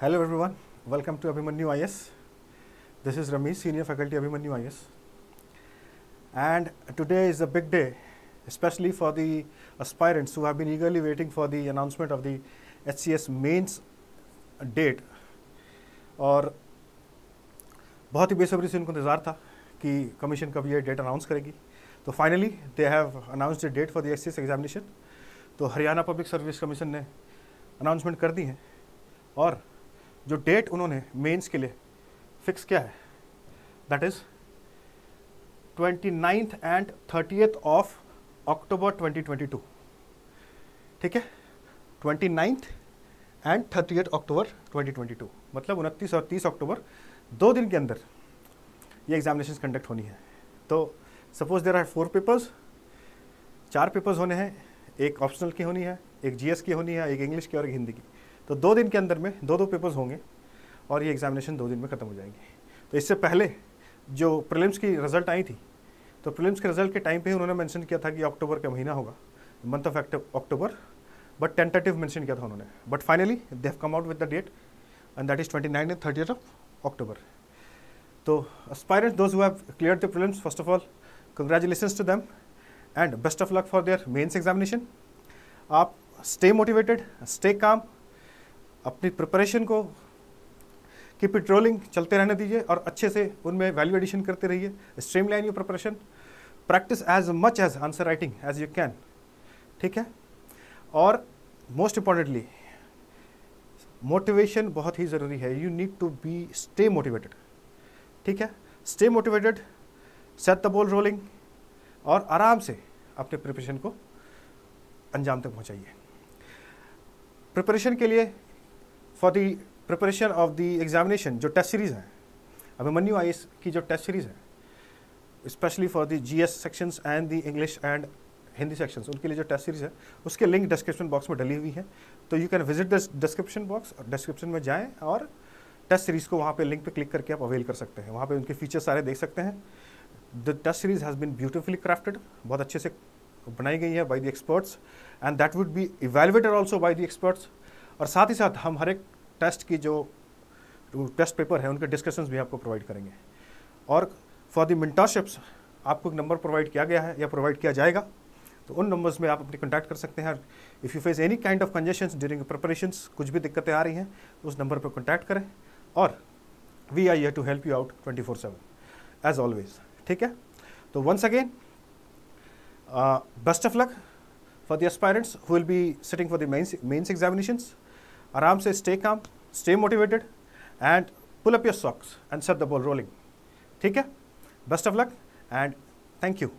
Hello everyone welcome to Abhimanyu I S this is Rami senior faculty Abhimanyu I S and today is a big day specially for the aspirants who have been eagerly waiting for the announcement of the H C S mains date और बहुत ही बेसब्री से उनको इंतज़ार था कि commission कब ये डेट अनाउंस करेगी तो finally they have announce the date for the H C S examination तो हरियाणा पब्लिक सर्विस कमीशन ने अनाउंसमेंट कर दी है और जो डेट उन्होंने मेंस के लिए फिक्स किया है that is twenty ninth and thirtieth of October 2022 ठीक है twenty ninth and thirtieth October 2022 मतलब उनतीस और तीस अक्टूबर दो दिन के अंदर ये एग्जामिनेशन कंडक्ट होनी है तो suppose there are four papers चार पेपर्स होने हैं एक ऑप्शनल की होनी है एक जीएस की होनी है एक इंग्लिश की और एक हिंदी की तो दो दिन के अंदर में दो दो पेपर्स होंगे और ये एग्जामिनेशन दो दिन में ख़त्म हो जाएंगे तो इससे पहले जो प्रिलिम्स की रिज़ल्ट आई थी तो प्रिलिम्स के रिज़ल्ट के टाइम पे ही उन्होंने मेंशन किया था कि अक्टूबर का महीना होगा month of October but tentative mention किया था उन्होंने but finally they have come out with the date and that is twenty nine and thirty of October तो aspirants those who have clear the prelims first of all congratulation to them and best of luck for their mains examination आप stay motivated stay calm अपनी preparation को it rolling चलते रहने दीजिए और अच्छे से उनमें वैल्यू एडिशन करते रहिए streamline you preparation practice as much as answer writing as you can ठीक है और मोस्ट इंपॉर्टेंटली मोटिवेशन बहुत ही ज़रूरी है you need to be stay motivated ठीक है stay motivated set the ball rolling और आराम से अपने प्रिपरेशन को अंजाम तक पहुंचाइए प्रिपरेशन के लिए for the preparation of the examination जो टेस्ट सीरीज़ हैं अभिमन्यू आई की जो टेस्ट सीरीज़ है specially for the G S sections and the English and Hindi sections उनके लिए जो टेस्ट सीरीज़ है उसके लिंक डिस्क्रिप्शन बॉक्स में डली हुई है तो you can visit this description box description में जाएँ और टेस्ट सीरीज़ को वहाँ पे लिंक पे क्लिक करके आप अवेल कर सकते हैं वहाँ पे उनके फीचर्स सारे देख सकते हैं the test series has been beautifully crafted बहुत अच्छे से बनाई गई है by the experts and that would be evaluated also by the experts और साथ ही साथ हम हर एक टेस्ट की जो टेस्ट पेपर है उनके डिस्कशंस भी आपको प्रोवाइड करेंगे और फॉर दी मिंटरशिप्स आपको एक नंबर प्रोवाइड किया गया है या प्रोवाइड किया जाएगा तो उन नंबर्स में आप अपने कॉन्टैक्ट कर सकते हैं if you face any kind of congestion during preparation कुछ भी दिक्कतें आ रही हैं उस नंबर पर कॉन्टैक्ट करें और we I to help you out twenty four seven as always ठीक है तो once again best of luck for the aspirants who will be sitting for the mains mains examinations Aram says stay calm, stay motivated and pull up your socks and set the ball rolling. Take care. Best of luck and thank you.